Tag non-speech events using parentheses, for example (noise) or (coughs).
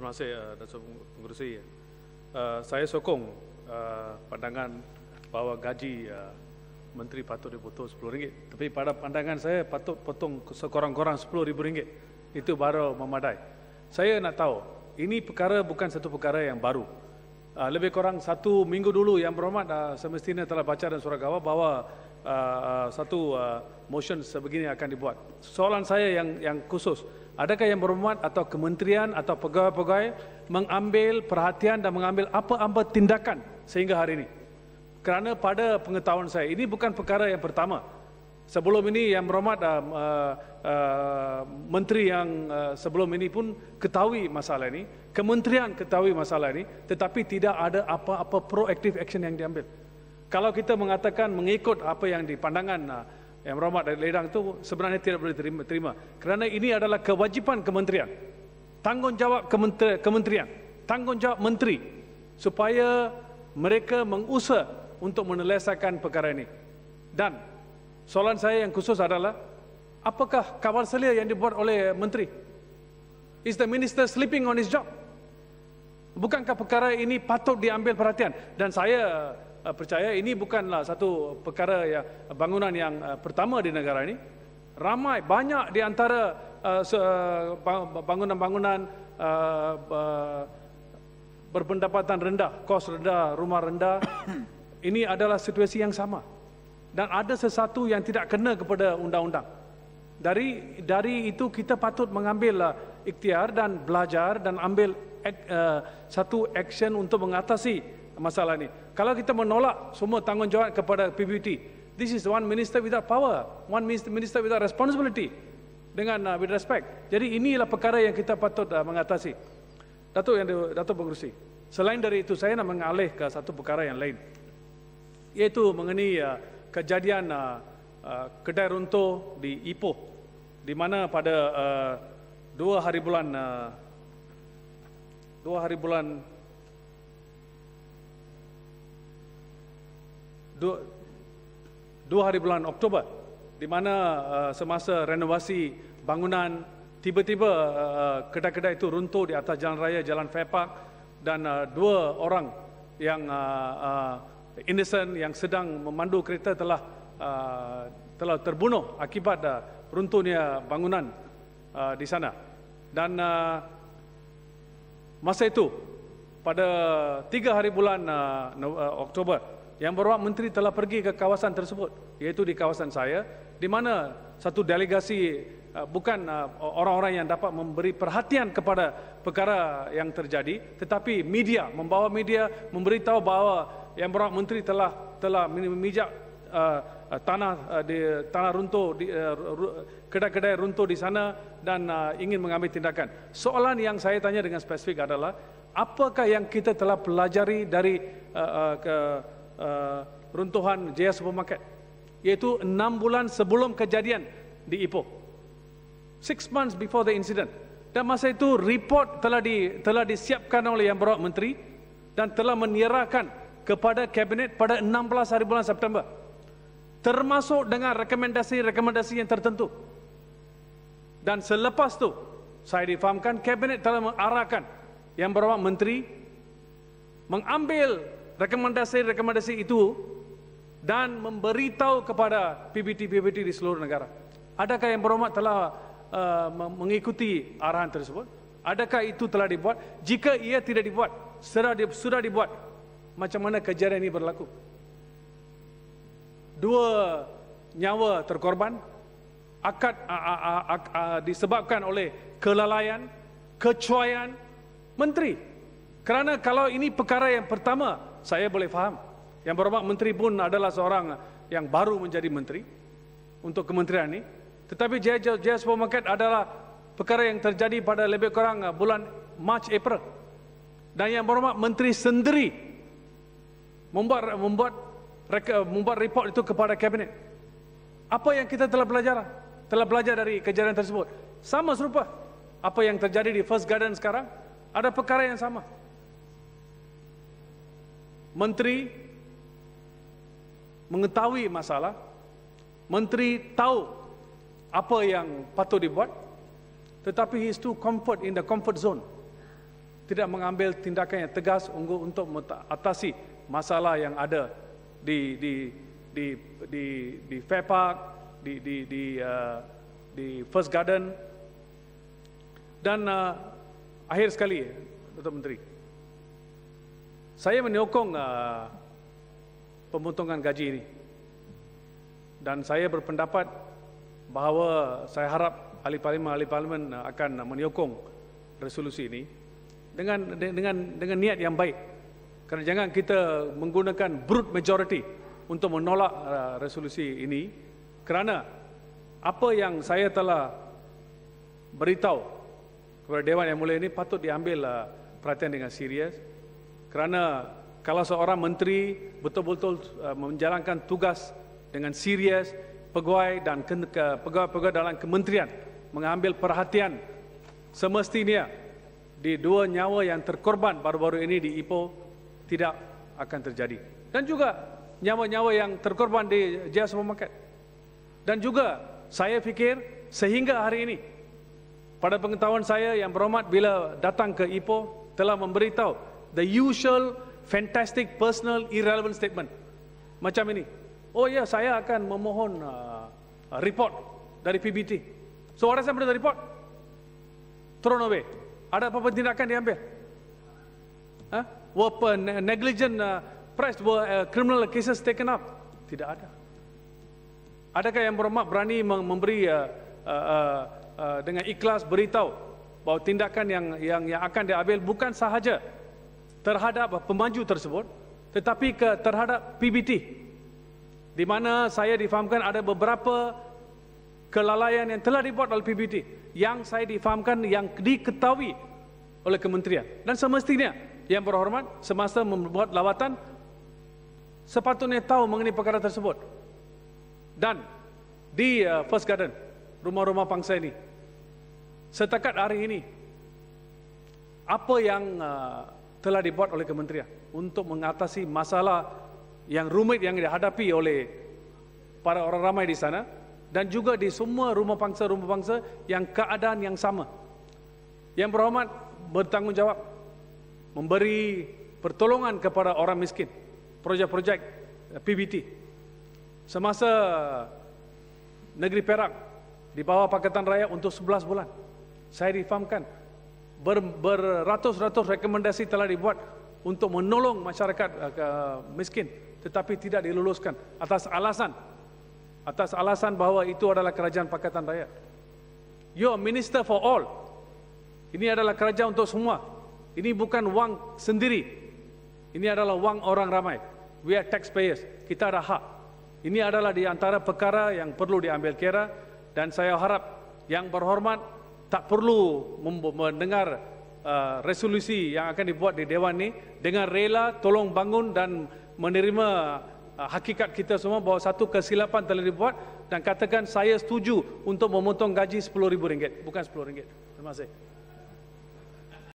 terima kasih uh, Datuk Pengurusi. Uh, saya sokong uh, pandangan bahawa gaji menteri patut dipotong RM10. Tapi pada pandangan saya patut potong sekurang-kurang RM10,000. Itu baru memadai. Saya nak tahu, ini perkara bukan satu perkara yang baru. Lebih kurang satu minggu dulu yang berhormat semestinya telah baca dan surat kawal bahawa satu motion sebegini akan dibuat. Soalan saya yang yang khusus, Adakah yang berhormat atau kementerian atau pegawai-pegawai mengambil perhatian dan mengambil apa-apa tindakan sehingga hari ini? Kerana pada pengetahuan saya, ini bukan perkara yang pertama. Sebelum ini yang berhormat uh, uh, uh, menteri yang uh, sebelum ini pun ketahui masalah ini, kementerian ketahui masalah ini tetapi tidak ada apa-apa proactive action yang diambil. Kalau kita mengatakan mengikut apa yang di pandangan uh, yang rahmat dari ledang itu sebenarnya tidak boleh terima, terima. Kerana ini adalah kewajipan kementerian. Tanggungjawab kementerian, kementerian. Tanggungjawab menteri. Supaya mereka mengusah untuk menyelesaikan perkara ini. Dan soalan saya yang khusus adalah apakah kawal selia yang dibuat oleh menteri? Is the minister sleeping on his job? Bukankah perkara ini patut diambil perhatian? Dan saya Eh, percaya ini bukanlah satu perkara yang eh, bangunan yang eh, pertama di negara ini. Ramai banyak di antara bangunan-bangunan berpendapatan rendah, kos rendah, rumah rendah. (coughs) Ini adalah situasi yang sama. Dan ada sesuatu yang tidak kena kepada undang-undang. Dari dari itu kita patut mengambil ikhtiar dan belajar dan ambil uh, satu action untuk mengatasi masalah ini. Kalau kita menolak semua tanggungjawab kepada PBT, this is one minister without power, one minister, without responsibility dengan uh, with respect. Jadi inilah perkara yang kita patut uh, mengatasi. Datuk yang Datuk Pengerusi. Selain dari itu saya nak mengalih ke satu perkara yang lain. Iaitu mengenai uh, kejadian uh, uh, kedai runtuh di Ipoh di mana pada uh, dua hari bulan uh, dua hari bulan dua hari bulan Oktober di mana uh, semasa renovasi bangunan tiba-tiba uh, kedai-kedai itu runtuh di atas jalan raya Jalan Fair dan uh, dua orang yang uh, uh, innocent yang sedang memandu kereta telah uh, telah terbunuh akibat uh, runtuhnya bangunan uh, di sana dan uh, masa itu pada tiga hari bulan uh, uh Oktober yang berhormat menteri telah pergi ke kawasan tersebut iaitu di kawasan saya di mana satu delegasi uh, bukan uh, orang-orang yang dapat memberi perhatian kepada perkara yang terjadi tetapi media membawa media memberitahu bahawa yang berhormat menteri telah telah memijak uh, tanah di tanah runtuh di kedai-kedai runtuh di sana dan ingin mengambil tindakan. Soalan yang saya tanya dengan spesifik adalah apakah yang kita telah pelajari dari uh, uh, ke uh, runtuhan Jaya Supermarket iaitu 6 bulan sebelum kejadian di Ipoh 6 months before the incident dan masa itu report telah di telah disiapkan oleh Yang Berhormat Menteri dan telah menyerahkan kepada kabinet pada 16 hari bulan September termasuk dengan rekomendasi-rekomendasi yang tertentu dan selepas tu, saya difahamkan kabinet telah mengarahkan Yang Berhormat Menteri mengambil rekomendasi rekomendasi itu dan memberitahu kepada PBT-PBT di seluruh negara. Adakah yang berhormat telah uh, mengikuti arahan tersebut? Adakah itu telah dibuat? Jika ia tidak dibuat, sudah sudah dibuat. Macam mana kejadian ini berlaku? Dua nyawa terkorban akad uh, uh, uh, uh, uh, disebabkan oleh kelalaian, kecuaian menteri. Kerana kalau ini perkara yang pertama saya boleh faham. Yang berhormat menteri pun adalah seorang yang baru menjadi menteri untuk kementerian ini. Tetapi jaya-jaya supermarket adalah perkara yang terjadi pada lebih kurang eh, bulan March April. Dan yang berhormat menteri sendiri membuat membuat reka, membuat report itu kepada kabinet. Apa yang kita telah belajar? Telah belajar dari kejadian tersebut. Sama serupa apa yang terjadi di First Garden sekarang ada perkara yang sama menteri mengetahui masalah, menteri tahu apa yang patut dibuat, tetapi he is too comfort in the comfort zone. Tidak mengambil tindakan yang tegas untuk atasi masalah yang ada di di di di di Fair Park, di di di uh, di First Garden. Dan uh, akhir sekali, Dr. Menteri, saya menyokong uh, pemotongan gaji ini dan saya berpendapat bahawa saya harap ahli parlimen ahli parlimen uh, akan menyokong resolusi ini dengan dengan dengan niat yang baik kerana jangan kita menggunakan brute majority untuk menolak uh, resolusi ini kerana apa yang saya telah beritahu kepada dewan yang mulia ini patut diambil uh, perhatian dengan serius kerana kalau seorang menteri betul-betul uh, menjalankan tugas dengan serius pegawai dan pegawai-pegawai dalam kementerian mengambil perhatian semestinya di dua nyawa yang terkorban baru-baru ini di Ipoh tidak akan terjadi dan juga nyawa-nyawa yang terkorban di Jaya Supermarket dan juga saya fikir sehingga hari ini pada pengetahuan saya yang berhormat bila datang ke Ipoh telah memberitahu the usual fantastic personal irrelevant statement macam ini oh ya yeah, saya akan memohon uh, uh report dari PBT so what happened to the report thrown away ada apa-apa tindakan diambil huh? were negligent uh, pressed were uh, criminal cases taken up tidak ada adakah yang berhormat berani memberi uh, uh, uh, uh, dengan ikhlas beritahu bahawa tindakan yang yang yang akan diambil bukan sahaja terhadap pemaju tersebut tetapi ke terhadap PBT di mana saya difahamkan ada beberapa kelalaian yang telah dibuat oleh PBT yang saya difahamkan yang diketahui oleh kementerian dan semestinya yang berhormat semasa membuat lawatan sepatutnya tahu mengenai perkara tersebut dan di uh, First Garden rumah-rumah pangsa ini setakat hari ini apa yang uh, telah dibuat oleh kementerian untuk mengatasi masalah yang rumit yang dihadapi oleh para orang ramai di sana dan juga di semua rumah pangsa-rumah pangsa yang keadaan yang sama. Yang berhormat bertanggungjawab memberi pertolongan kepada orang miskin, projek-projek PBT. Semasa negeri Perak di bawah Pakatan Raya untuk 11 bulan, saya difahamkan ber, beratus-ratus rekomendasi telah dibuat untuk menolong masyarakat uh, miskin tetapi tidak diluluskan atas alasan atas alasan bahawa itu adalah kerajaan pakatan rakyat you are minister for all ini adalah kerajaan untuk semua ini bukan wang sendiri ini adalah wang orang ramai we are taxpayers kita ada hak ini adalah di antara perkara yang perlu diambil kira dan saya harap yang berhormat tak perlu mendengar uh, resolusi yang akan dibuat di dewan ini dengan rela tolong bangun dan menerima uh, hakikat kita semua bahawa satu kesilapan telah dibuat dan katakan saya setuju untuk memotong gaji RM10,000 bukan RM10,000 terima kasih